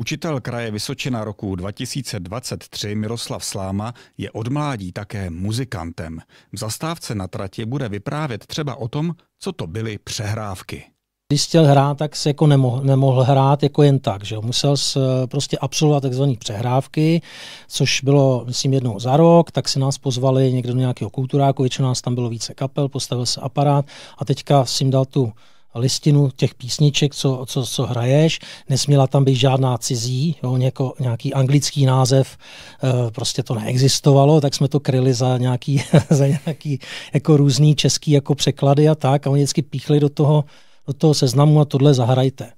Učitel kraje Vysočina roku 2023 Miroslav Sláma je od mládí také muzikantem. V zastávce na trati bude vyprávět třeba o tom, co to byly přehrávky. Když chtěl hrát, tak se jako nemohl, nemohl hrát jako jen tak, že musel eh, prostě absolvovat takzvané přehrávky, což bylo, myslím, jednou za rok, tak si nás pozvali někdo do nějakého kulturáku, většinou nás tam bylo více kapel, postavil se aparát a teďka jsem dal tu listinu těch písniček, co, co, co hraješ, nesměla tam být žádná cizí, jo, něko, nějaký anglický název, e, prostě to neexistovalo, tak jsme to kryli za nějaký, za nějaký jako různý český jako překlady a tak a oni vždycky píchli do toho, do toho seznamu a tohle zahrajte.